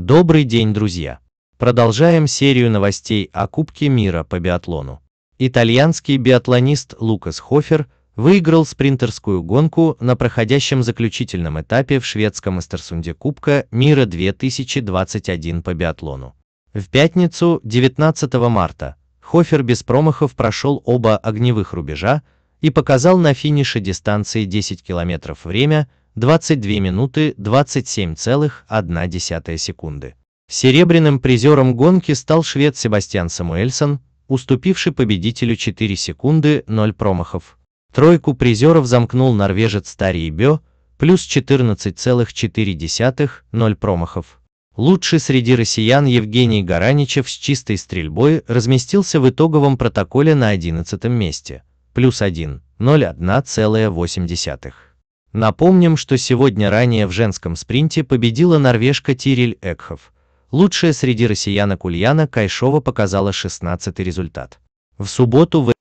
Добрый день, друзья! Продолжаем серию новостей о Кубке мира по биатлону. Итальянский биатлонист Лукас Хофер выиграл спринтерскую гонку на проходящем заключительном этапе в шведском Эстерсунде Кубка мира 2021 по биатлону. В пятницу, 19 марта, Хофер без промахов прошел оба огневых рубежа и показал на финише дистанции 10 километров время – 22 минуты 27,1 секунды. Серебряным призером гонки стал швед Себастьян Самуэльсон, уступивший победителю 4 секунды 0 промахов. Тройку призеров замкнул норвежец Тарий Бё, плюс 14,4 0 промахов. Лучший среди россиян Евгений Гараничев с чистой стрельбой разместился в итоговом протоколе на 11 месте, плюс 1, 0,1,8. Напомним, что сегодня ранее в женском спринте победила норвежка Тириль Экхов. Лучшая среди россиянок Ульяна Кайшова показала 16 результат. В субботу в